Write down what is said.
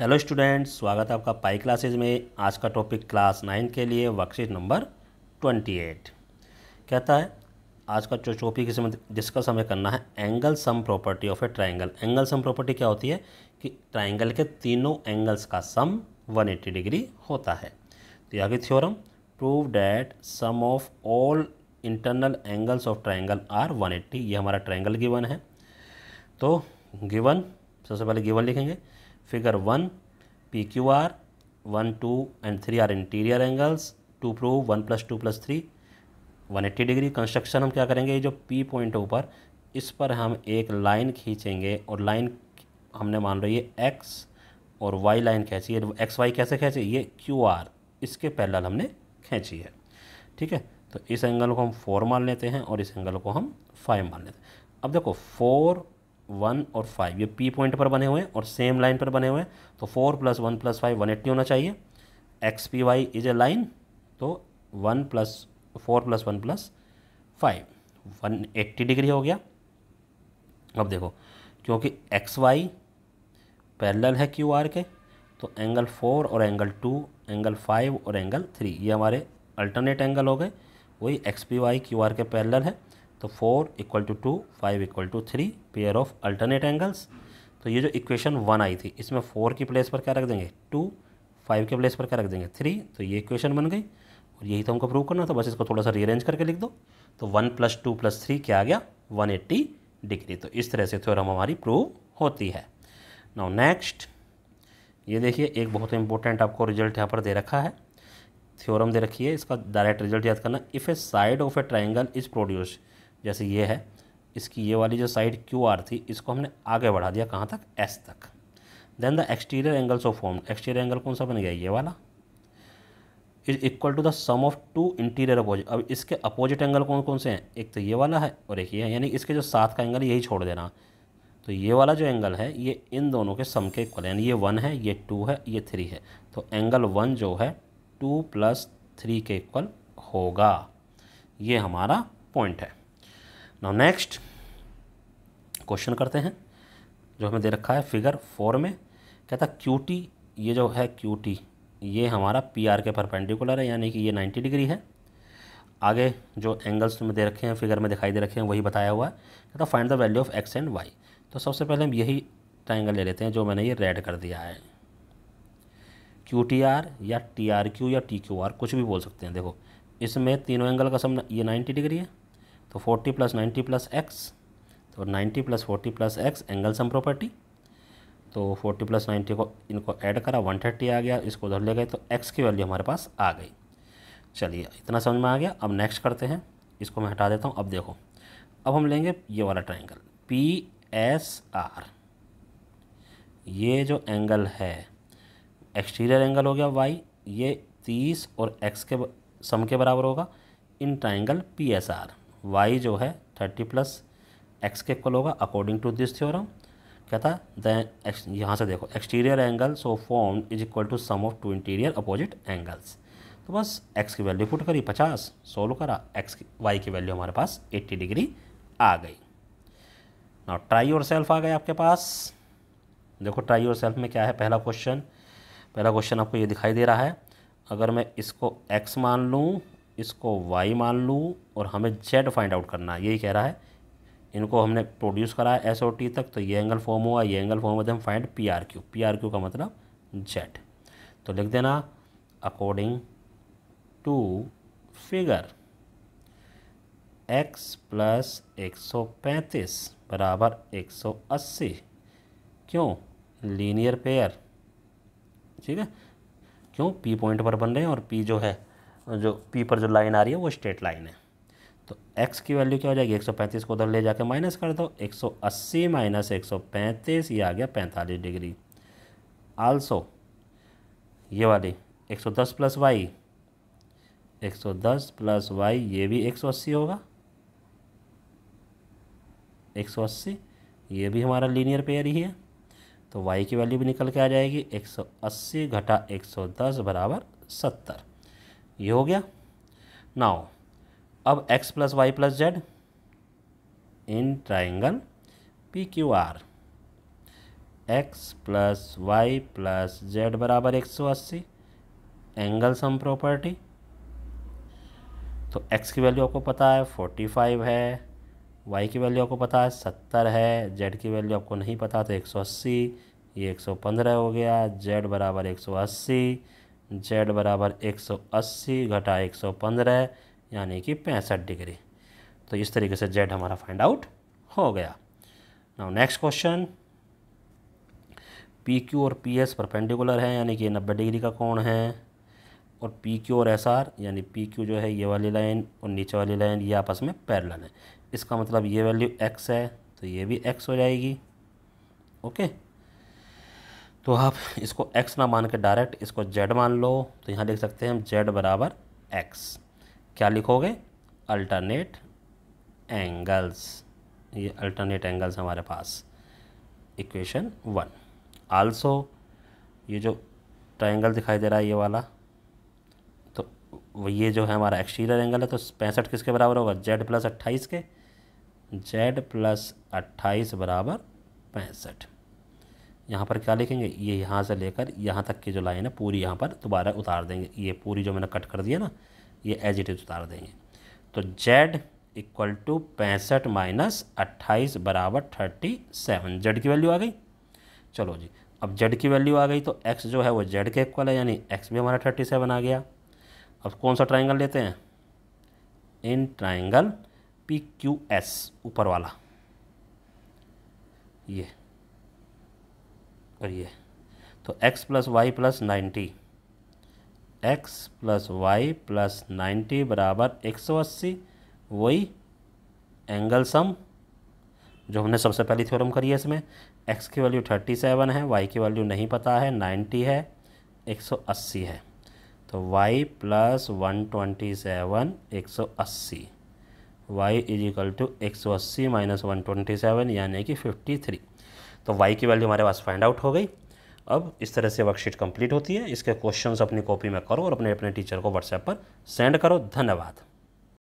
Hello students स्वागत है आपका पाई क्लासेज में आज का टॉपिक क्लास नाइन के लिए वर्कशीट नंबर ट्वेंटी एट कहता है आज का जो टॉपिक इसमें डिस्कस हमें करना है angle sum property of a triangle angle sum property क्या होती है कि ट्राइंगल के तीनों एंगल्स का सम वन एट्टी डिग्री होता है तो यह भी theorem prove that sum of all internal angles of triangle are one ये हमारा ट्राइंगल गिवन है तो गिवन सबसे पहले गिवन लिखेंगे figure one P Q R one two and three are interior angles to prove one plus two plus three one eighty degree construction हम क्या करेंगे ये जो पी पॉइंट ऊपर इस पर हम एक लाइन खींचेंगे और लाइन हमने मान लो ये एक्स और वाई लाइन खींची है एक्स वाई कैसे खींची ये क्यू आर इसके पैरेलल हमने खींची है ठीक है तो इस एंगल को हम फोर मान लेते हैं और इस एंगल को हम फाइव मान लेते हैं अब देखो फोर वन और फाइव ये पी पॉइंट पर बने हुए हैं और सेम लाइन पर बने हुए हैं तो four plus one plus five one eighty होना चाहिए X P Y is a line तो one plus four plus one plus five one eighty degree हो गया अब देखो क्योंकि एक्स वाई पैरेलल है क्यू आर के तो एंगल फोर और एंगल टू एंगल फाइव और एंगल थ्री ये हमारे अल्टरनेट एंगल हो गए वही X P Y Q R के पैरेलल है तो four equal to two five equal to three pair of alternate angles तो ये जो इक्वेशन वन आई थी इसमें फोर की प्लेस पर क्या रख देंगे टू फाइव के प्लेस पर क्या रख देंगे थ्री तो ये इक्वेशन बन गई और यही तो हमको प्रूव करना था बस इसको थोड़ा सा रीअरेंज करके लिख दो तो one plus two plus three क्या आ गया वन एट्टी डिग्री तो इस तरह से थ्योरम हमारी प्रूव होती है नाउ नेक्स्ट ये देखिए एक बहुत इंपॉर्टेंट आपको रिजल्ट यहाँ पर दे रखा है थ्योरम दे रखी है इसका डायरेक्ट रिजल्ट याद करना if a side of a triangle is produced जैसे ये है इसकी ये वाली जो साइड क्यू आर थी इसको हमने आगे बढ़ा दिया कहाँ तक एस तक then the exterior angles of form exterior angle कौन सा बन गया ये वाला is equal to the sum of two interior opposite अब इसके अपोजिट एंगल कौन कौन से हैं एक तो ये वाला है और एक ये है यानी इसके जो साथ का एंगल यही छोड़ देना तो ये वाला जो एंगल है ये इन दोनों के सम के इक्वल यानी ये वन है ये टू है ये थ्री है तो एंगल वन जो है टू प्लस थ्री के इक्वल होगा ये हमारा पॉइंट है नाउ नेक्स्ट क्वेश्चन करते हैं जो हमें दे रखा है फिगर फोर में कहता क्यू टी ये जो है क्यू टी ये हमारा पी आर के परपेंडिकुलर है यानी कि ये नाइन्टी डिग्री है आगे जो एंगल्स में दे रखे हैं फिगर में दिखाई दे रखे हैं वही बताया हुआ है कहता find the value of X and Y तो सबसे पहले हम यही ट्राइंगल ले लेते हैं जो मैंने ये रेड कर दिया है क्यू टी आर या टी आर क्यू या टी क्यू आर कुछ भी बोल सकते हैं देखो इसमें तीनों एंगल का सब ये नाइन्टी डिग्री है तो 40 प्लस नाइन्टी प्लस एक्स तो 90 plus forty plus X angle sum property तो 40 प्लस नाइन्टी को इनको ऐड करा 130 आ गया इसको उधर ले गए तो x की वैल्यू हमारे पास आ गई चलिए इतना समझ में आ गया अब नेक्स्ट करते हैं इसको मैं हटा देता हूँ अब देखो अब हम लेंगे ये वाला ट्राइंगल पी एस आर ये जो एंगल है एक्सटीरियर एंगल हो गया वाई ये तीस और एक्स के सम के बराबर होगा in triangle P S R Y जो है थर्टी प्लस एक्स के इक्वल होगा अकॉर्डिंग टू दिस थ्योरम क्या था देन यहाँ से देखो exterior angle so form is equal to sum of two interior opposite angles तो बस एक्स की वैल्यू पुट करी पचास सोल्व करा एक्स की वाई की वैल्यू हमारे पास एट्टी डिग्री आ गई ना ट्राई और सेल्फ आ गए आपके पास देखो ट्राई और सेल्फ में क्या है पहला क्वेश्चन पहला क्वेश्चन आपको ये दिखाई दे रहा है अगर मैं इसको एक्स मान लूँ इसको वाई मान लूँ और हमें जेड फाइंड आउट करना है यही कह रहा है इनको हमने प्रोड्यूस करा है एस ओ टी तक तो ये एंगल फॉर्म हुआ ये एंगल फॉर्म होते हम find P R Q P R Q का मतलब जेड तो लिख देना according to figure X plus एक सौ पैंतीस बराबर एक सौ अस्सी क्यों लीनियर पेयर ठीक है क्यों पी पॉइंट पर बन रहे हैं और पी जो है जो पी पर जो लाइन आ रही है वो स्ट्रेट लाइन है तो x की वैल्यू क्या हो जाएगी 135 को उधर ले जाकर माइनस कर दो 180 माइनस 135 ये आ गया 45 डिग्री आल्सो ये वाली 110 प्लस वाई 110 प्लस वाई ये भी 180 होगा 180 ये भी हमारा लीनियर पेयर ही है तो y की वैल्यू भी निकल के आ जाएगी 180 घटा 110 बराबर सत्तर ये हो गया नाउ अब x plus Y plus Z in triangle P Q R X plus Y plus Z बराबर एक सौ अस्सी एंगल सम प्रॉपर्टी तो x की वैल्यू आपको पता है फोर्टी फाइव है y की वैल्यू आपको पता है सत्तर है z की वैल्यू आपको नहीं पता तो एक सौ अस्सी ये एक सौ पंद्रह हो गया z बराबर एक सौ अस्सी जेड बराबर एक सौ अस्सी घटा एक सौ पंद्रह यानी कि पैंसठ डिग्री तो इस तरीके से जेड हमारा फाइंड आउट हो गया now next question P Q और पी एस परपेंडिकुलर है यानी कि ये नब्बे डिग्री का कोण है और पी क्यू और एस आर यानी पी क्यू जो है ये वाली लाइन और नीचे वाली लाइन ये आपस में पैरल है इसका मतलब ये वैल्यू एक्स है तो ये भी एक्स हो जाएगी ओके okay? तो आप इसको x ना मान के डायरेक्ट इसको z मान लो तो यहाँ लिख सकते हैं हम z बराबर एक्स क्या लिखोगे अल्टरनेट एंगल्स ये अल्टरनेट एंगल्स हमारे पास इक्वेशन वन आल्सो ये जो ट्राइंगल दिखाई दे रहा है ये वाला तो ये जो है हमारा एक्सटीरियर एंगल है तो पैंसठ किसके बराबर होगा जेड प्लस अट्ठाईस के जेड प्लस अट्ठाईस बराबर पैंसठ यहाँ पर क्या लिखेंगे ये यहाँ से लेकर यहाँ तक की जो लाइन है पूरी यहाँ पर दोबारा उतार देंगे ये पूरी जो मैंने कट कर दिया ना ये एज इट इज उतार देंगे तो जेड इक्वल टू पैंसठ माइनस अट्ठाईस बराबर थर्टी सेवन जेड की वैल्यू आ गई चलो जी अब जेड की वैल्यू आ गई तो एक्स जो है वो जेड के इक्वल है यानी एक्स भी हमारा थर्टी सेवन आ गया अब कौन सा ट्राइंगल लेते हैं in triangle P Q S ऊपर वाला ये करिए तो x plus Y plus ninety X plus Y plus ninety बराबर एक सौ अस्सी वही एंगल सम जो हमने सबसे पहली थ्योरम करी है इसमें एक्स की वैल्यू थर्टी सेवन है वाई की वैल्यू नहीं पता है नाइन्टी है एक सौ अस्सी है तो Y plus one twenty seven एक सौ अस्सी वाई इजिकल टू एक सौ अस्सी माइनस वन ट्वेंटी सेवन यानी कि फिफ्टी थ्री तो वाई की वैल्यू हमारे पास फाइंड आउट हो गई अब इस तरह से वर्कशीट कंप्लीट होती है इसके क्वेश्चंस अपनी कॉपी में करो और अपने अपने टीचर को व्हाट्सएप पर सेंड करो धन्यवाद